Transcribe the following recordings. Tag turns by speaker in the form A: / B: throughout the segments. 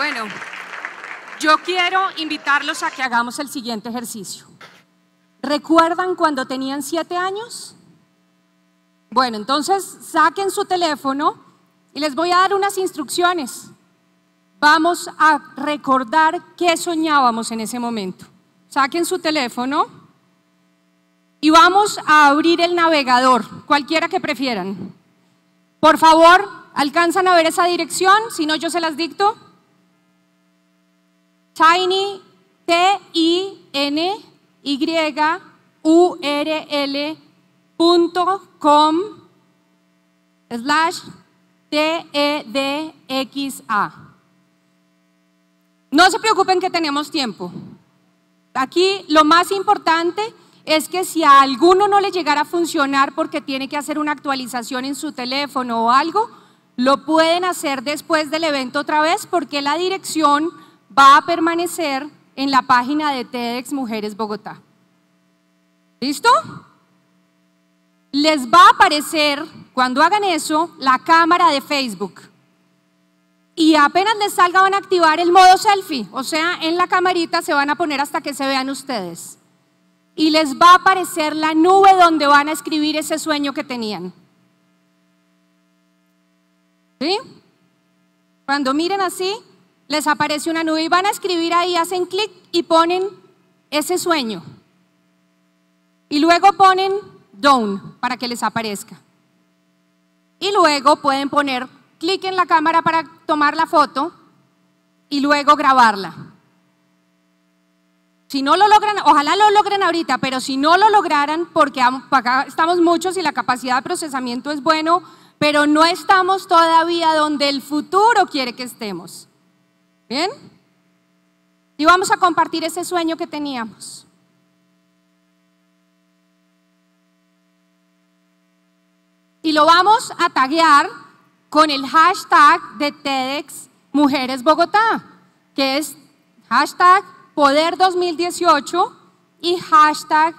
A: Bueno, yo quiero invitarlos a que hagamos el siguiente ejercicio. ¿Recuerdan cuando tenían siete años? Bueno, entonces saquen su teléfono y les voy a dar unas instrucciones. Vamos a recordar qué soñábamos en ese momento. Saquen su teléfono y vamos a abrir el navegador, cualquiera que prefieran. Por favor, ¿alcanzan a ver esa dirección? Si no, yo se las dicto. Tiny, T-I-N-Y-U-R-L.com slash T-E-D-X-A. No se preocupen que tenemos tiempo. Aquí lo más importante es que si a alguno no le llegara a funcionar porque tiene que hacer una actualización en su teléfono o algo, lo pueden hacer después del evento otra vez porque la dirección va a permanecer en la página de TEDx Mujeres Bogotá. ¿Listo? Les va a aparecer, cuando hagan eso, la cámara de Facebook. Y apenas les salga van a activar el modo selfie, o sea, en la camarita se van a poner hasta que se vean ustedes. Y les va a aparecer la nube donde van a escribir ese sueño que tenían. ¿Sí? Cuando miren así, les aparece una nube y van a escribir ahí, hacen clic y ponen ese sueño. Y luego ponen down para que les aparezca. Y luego pueden poner clic en la cámara para tomar la foto y luego grabarla. Si no lo logran, ojalá lo logren ahorita, pero si no lo lograran, porque acá estamos muchos y la capacidad de procesamiento es bueno, pero no estamos todavía donde el futuro quiere que estemos. ¿Bien? Y vamos a compartir ese sueño que teníamos. Y lo vamos a taguear con el hashtag de TEDx Mujeres Bogotá, que es hashtag Poder 2018 y hashtag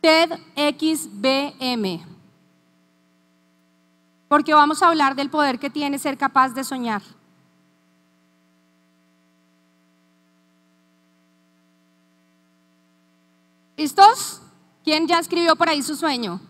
A: TEDXBM. Porque vamos a hablar del poder que tiene ser capaz de soñar. ¿Listos? ¿Quién ya escribió por ahí su sueño?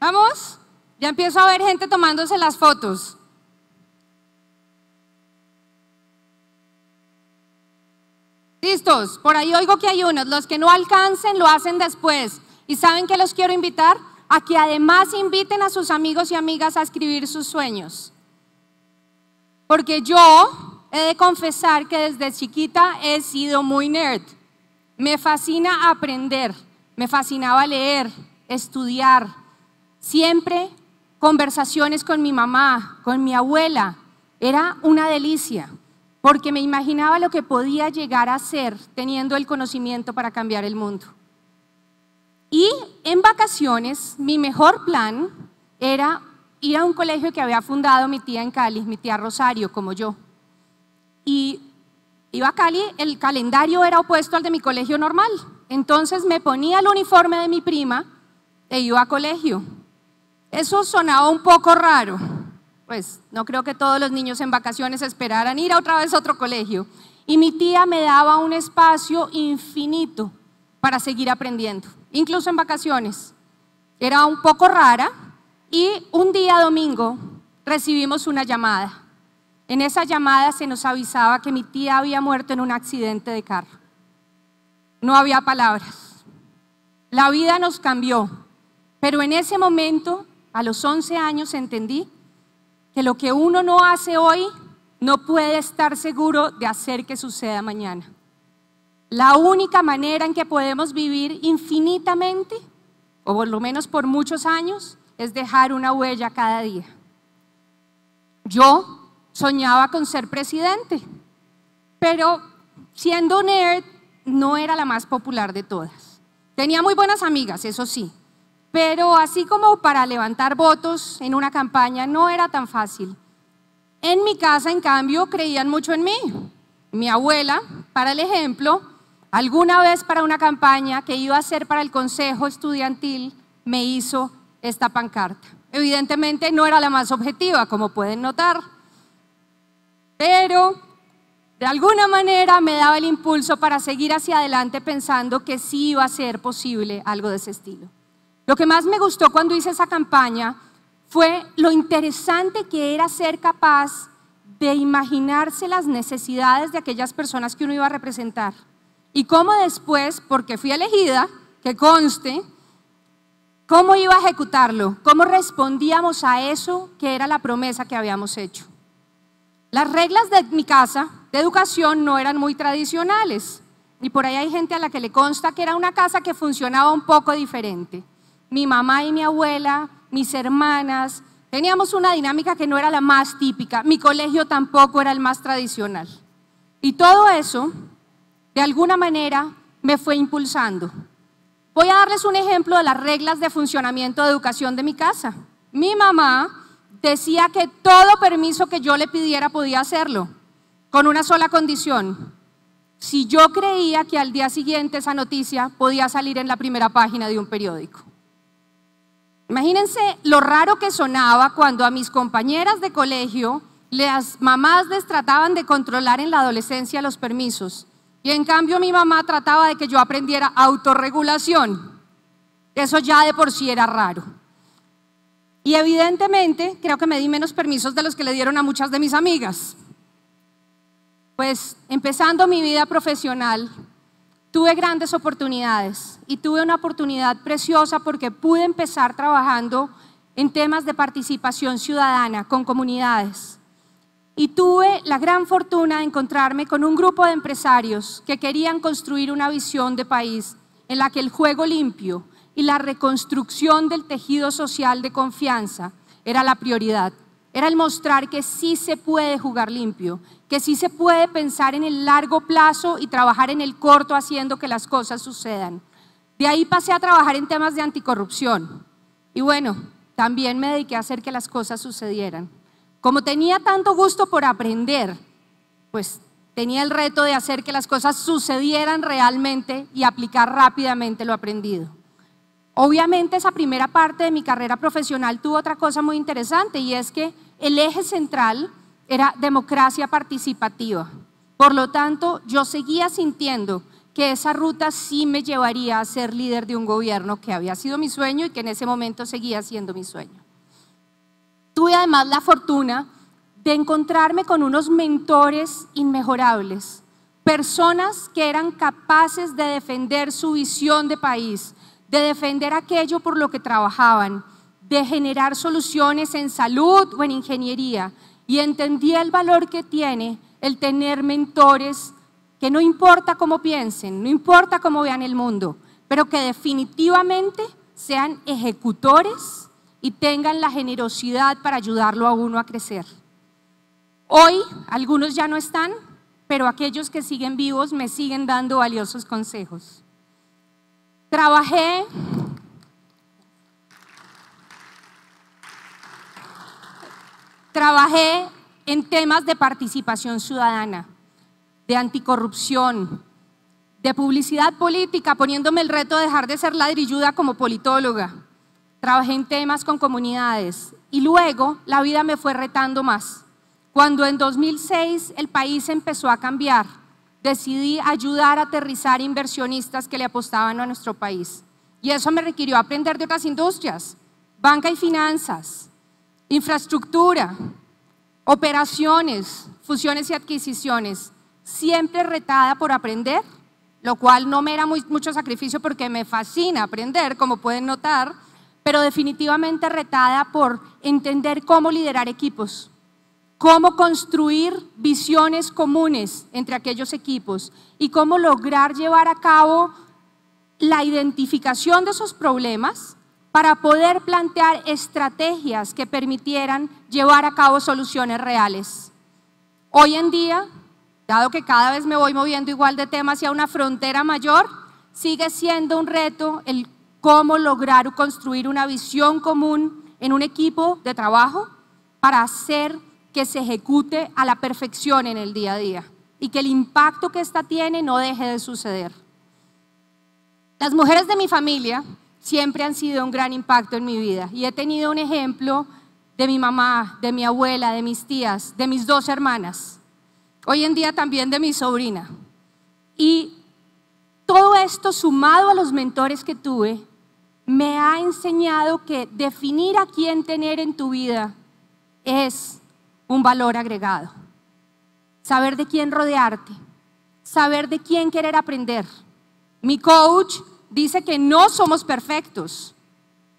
A: Vamos, ya empiezo a ver gente tomándose las fotos. ¿Listos? Por ahí oigo que hay unos. Los que no alcancen lo hacen después. ¿Y saben que los quiero invitar? A que además inviten a sus amigos y amigas a escribir sus sueños. Porque yo he de confesar que desde chiquita he sido muy nerd. Me fascina aprender, me fascinaba leer, estudiar. Siempre conversaciones con mi mamá, con mi abuela. Era una delicia porque me imaginaba lo que podía llegar a ser teniendo el conocimiento para cambiar el mundo. Y en vacaciones, mi mejor plan era ir a un colegio que había fundado mi tía en Cali, mi tía Rosario, como yo. Y iba a Cali, el calendario era opuesto al de mi colegio normal. Entonces me ponía el uniforme de mi prima e iba a colegio. Eso sonaba un poco raro pues no creo que todos los niños en vacaciones esperaran ir a otra vez a otro colegio. Y mi tía me daba un espacio infinito para seguir aprendiendo, incluso en vacaciones. Era un poco rara y un día domingo recibimos una llamada. En esa llamada se nos avisaba que mi tía había muerto en un accidente de carro. No había palabras. La vida nos cambió, pero en ese momento, a los 11 años, entendí que lo que uno no hace hoy no puede estar seguro de hacer que suceda mañana. La única manera en que podemos vivir infinitamente, o por lo menos por muchos años, es dejar una huella cada día. Yo soñaba con ser presidente, pero siendo nerd no era la más popular de todas. Tenía muy buenas amigas, eso sí, pero así como para levantar votos en una campaña no era tan fácil. En mi casa, en cambio, creían mucho en mí. Mi abuela, para el ejemplo, alguna vez para una campaña que iba a hacer para el consejo estudiantil, me hizo esta pancarta. Evidentemente no era la más objetiva, como pueden notar, pero de alguna manera me daba el impulso para seguir hacia adelante pensando que sí iba a ser posible algo de ese estilo. Lo que más me gustó cuando hice esa campaña fue lo interesante que era ser capaz de imaginarse las necesidades de aquellas personas que uno iba a representar. Y cómo después, porque fui elegida, que conste, cómo iba a ejecutarlo, cómo respondíamos a eso que era la promesa que habíamos hecho. Las reglas de mi casa de educación no eran muy tradicionales. Y por ahí hay gente a la que le consta que era una casa que funcionaba un poco diferente mi mamá y mi abuela, mis hermanas, teníamos una dinámica que no era la más típica, mi colegio tampoco era el más tradicional. Y todo eso, de alguna manera, me fue impulsando. Voy a darles un ejemplo de las reglas de funcionamiento de educación de mi casa. Mi mamá decía que todo permiso que yo le pidiera podía hacerlo, con una sola condición. Si yo creía que al día siguiente esa noticia podía salir en la primera página de un periódico. Imagínense lo raro que sonaba cuando a mis compañeras de colegio las mamás les trataban de controlar en la adolescencia los permisos y en cambio mi mamá trataba de que yo aprendiera autorregulación. Eso ya de por sí era raro. Y evidentemente creo que me di menos permisos de los que le dieron a muchas de mis amigas. Pues empezando mi vida profesional, tuve grandes oportunidades y tuve una oportunidad preciosa porque pude empezar trabajando en temas de participación ciudadana con comunidades. Y tuve la gran fortuna de encontrarme con un grupo de empresarios que querían construir una visión de país en la que el juego limpio y la reconstrucción del tejido social de confianza era la prioridad era el mostrar que sí se puede jugar limpio, que sí se puede pensar en el largo plazo y trabajar en el corto haciendo que las cosas sucedan. De ahí pasé a trabajar en temas de anticorrupción. Y bueno, también me dediqué a hacer que las cosas sucedieran. Como tenía tanto gusto por aprender, pues tenía el reto de hacer que las cosas sucedieran realmente y aplicar rápidamente lo aprendido. Obviamente esa primera parte de mi carrera profesional tuvo otra cosa muy interesante y es que el eje central era democracia participativa. Por lo tanto, yo seguía sintiendo que esa ruta sí me llevaría a ser líder de un gobierno que había sido mi sueño y que en ese momento seguía siendo mi sueño. Tuve además la fortuna de encontrarme con unos mentores inmejorables, personas que eran capaces de defender su visión de país, de defender aquello por lo que trabajaban, de generar soluciones en salud o en ingeniería y entendí el valor que tiene el tener mentores que no importa cómo piensen, no importa cómo vean el mundo, pero que definitivamente sean ejecutores y tengan la generosidad para ayudarlo a uno a crecer. Hoy algunos ya no están, pero aquellos que siguen vivos me siguen dando valiosos consejos. Trabajé Trabajé en temas de participación ciudadana, de anticorrupción, de publicidad política, poniéndome el reto de dejar de ser ladrilluda como politóloga. Trabajé en temas con comunidades y luego la vida me fue retando más. Cuando en 2006 el país empezó a cambiar, decidí ayudar a aterrizar inversionistas que le apostaban a nuestro país. Y eso me requirió aprender de otras industrias, banca y finanzas, infraestructura, operaciones, fusiones y adquisiciones, siempre retada por aprender, lo cual no me era mucho sacrificio porque me fascina aprender, como pueden notar, pero definitivamente retada por entender cómo liderar equipos, cómo construir visiones comunes entre aquellos equipos y cómo lograr llevar a cabo la identificación de esos problemas para poder plantear estrategias que permitieran llevar a cabo soluciones reales. Hoy en día, dado que cada vez me voy moviendo igual de tema hacia una frontera mayor, sigue siendo un reto el cómo lograr construir una visión común en un equipo de trabajo para hacer que se ejecute a la perfección en el día a día y que el impacto que ésta tiene no deje de suceder. Las mujeres de mi familia siempre han sido un gran impacto en mi vida. Y he tenido un ejemplo de mi mamá, de mi abuela, de mis tías, de mis dos hermanas, hoy en día también de mi sobrina. Y todo esto sumado a los mentores que tuve, me ha enseñado que definir a quién tener en tu vida es un valor agregado. Saber de quién rodearte, saber de quién querer aprender. Mi coach dice que no somos perfectos,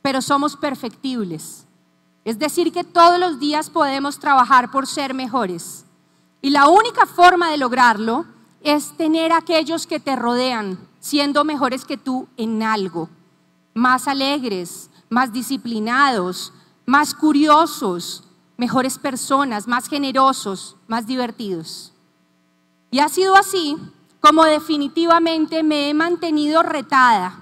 A: pero somos perfectibles. Es decir, que todos los días podemos trabajar por ser mejores. Y la única forma de lograrlo es tener a aquellos que te rodean siendo mejores que tú en algo, más alegres, más disciplinados, más curiosos, mejores personas, más generosos, más divertidos. Y ha sido así como definitivamente me he mantenido retada,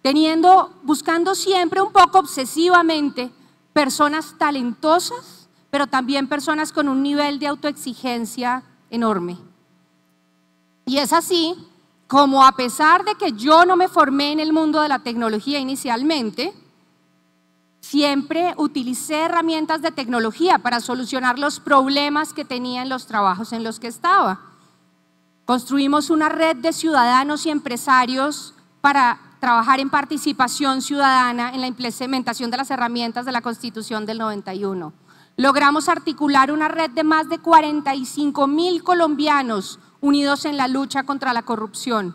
A: teniendo, buscando siempre un poco obsesivamente personas talentosas, pero también personas con un nivel de autoexigencia enorme. Y es así como a pesar de que yo no me formé en el mundo de la tecnología inicialmente, siempre utilicé herramientas de tecnología para solucionar los problemas que tenía en los trabajos en los que estaba. Construimos una red de ciudadanos y empresarios para trabajar en participación ciudadana en la implementación de las herramientas de la Constitución del 91. Logramos articular una red de más de 45 mil colombianos unidos en la lucha contra la corrupción.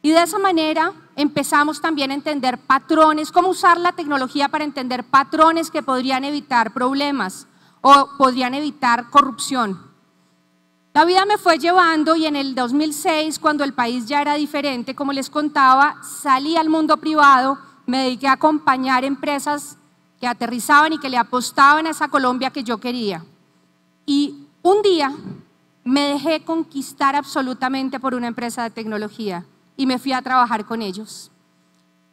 A: Y de esa manera empezamos también a entender patrones, cómo usar la tecnología para entender patrones que podrían evitar problemas o podrían evitar corrupción. La vida me fue llevando y en el 2006, cuando el país ya era diferente, como les contaba, salí al mundo privado, me dediqué a acompañar empresas que aterrizaban y que le apostaban a esa Colombia que yo quería. Y un día me dejé conquistar absolutamente por una empresa de tecnología y me fui a trabajar con ellos.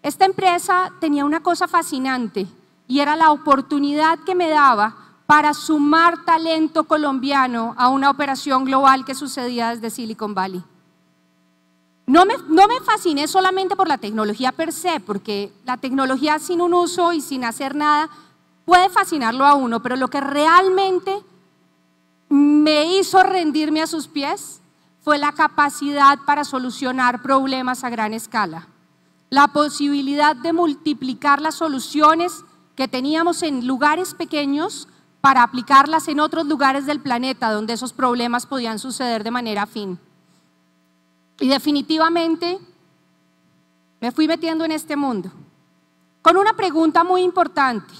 A: Esta empresa tenía una cosa fascinante y era la oportunidad que me daba para sumar talento colombiano a una operación global que sucedía desde Silicon Valley. No me, fasciné solamente por la tecnología per se, porque la tecnología sin un uso y sin hacer nada puede fascinarlo a uno, pero lo que realmente me hizo rendirme a sus pies fue la capacidad para solucionar problemas a gran escala, la posibilidad de multiplicar las soluciones que teníamos en lugares pequeños para aplicarlas en otros lugares del planeta donde esos problemas podían suceder de manera afín. Y definitivamente me fui metiendo en este mundo con una pregunta muy importante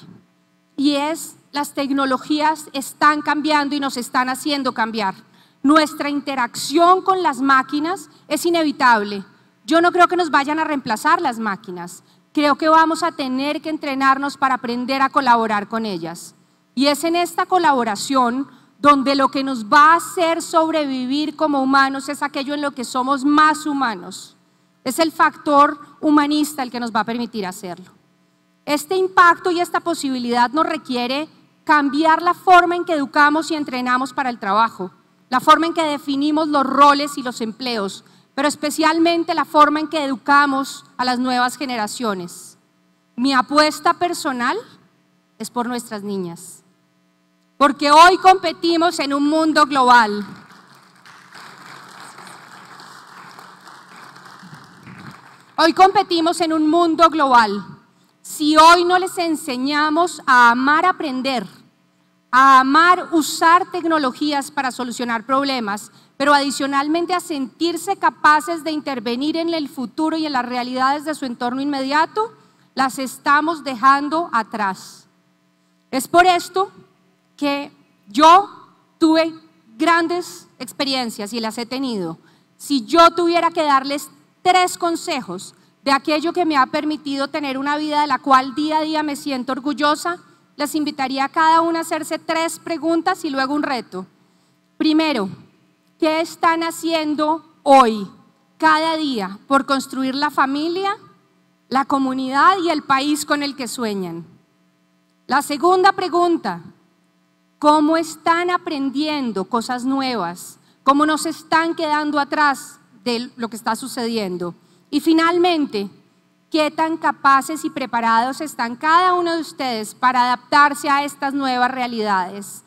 A: y es, las tecnologías están cambiando y nos están haciendo cambiar. Nuestra interacción con las máquinas es inevitable. Yo no creo que nos vayan a reemplazar las máquinas. Creo que vamos a tener que entrenarnos para aprender a colaborar con ellas. Y es en esta colaboración donde lo que nos va a hacer sobrevivir como humanos es aquello en lo que somos más humanos. Es el factor humanista el que nos va a permitir hacerlo. Este impacto y esta posibilidad nos requiere cambiar la forma en que educamos y entrenamos para el trabajo, la forma en que definimos los roles y los empleos, pero especialmente la forma en que educamos a las nuevas generaciones. Mi apuesta personal es por nuestras niñas porque hoy competimos en un mundo global. Hoy competimos en un mundo global. Si hoy no les enseñamos a amar aprender, a amar usar tecnologías para solucionar problemas, pero adicionalmente a sentirse capaces de intervenir en el futuro y en las realidades de su entorno inmediato, las estamos dejando atrás. Es por esto que yo tuve grandes experiencias y las he tenido. Si yo tuviera que darles tres consejos de aquello que me ha permitido tener una vida de la cual día a día me siento orgullosa, les invitaría a cada uno a hacerse tres preguntas y luego un reto. Primero, ¿qué están haciendo hoy, cada día, por construir la familia, la comunidad y el país con el que sueñan? La segunda pregunta, cómo están aprendiendo cosas nuevas, cómo nos están quedando atrás de lo que está sucediendo. Y finalmente, qué tan capaces y preparados están cada uno de ustedes para adaptarse a estas nuevas realidades.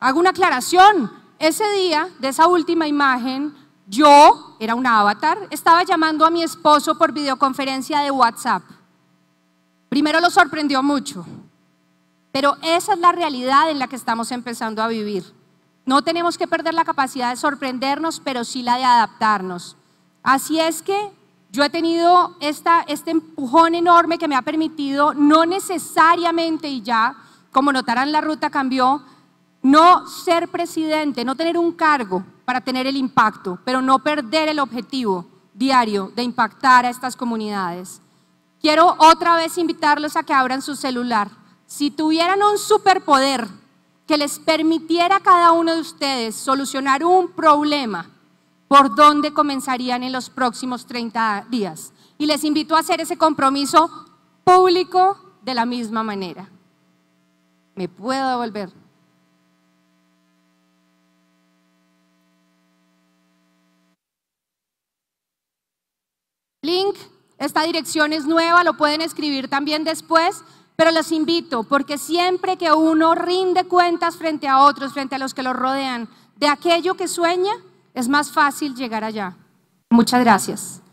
A: Hago una aclaración. Ese día de esa última imagen, yo, era un avatar, estaba llamando a mi esposo por videoconferencia de WhatsApp. Primero lo sorprendió mucho, pero esa es la realidad en la que estamos empezando a vivir. No tenemos que perder la capacidad de sorprendernos, pero sí la de adaptarnos. Así es que yo he tenido este empujón enorme que me ha permitido, no necesariamente y ya, como notarán la ruta cambió, no ser presidente, no tener un cargo para tener el impacto, pero no perder el objetivo diario de impactar a estas comunidades. Quiero otra vez invitarlos a que abran su celular. Si tuvieran un superpoder que les permitiera a cada uno de ustedes solucionar un problema, ¿por dónde comenzarían en los próximos 30 días? Y les invito a hacer ese compromiso público de la misma manera. Me puedo devolver. Link, esta dirección es nueva, lo pueden escribir también después. Pero los invito, porque siempre que uno rinde cuentas frente a otros, frente a los que lo rodean, de aquello que sueña, es más fácil llegar allá. Muchas gracias.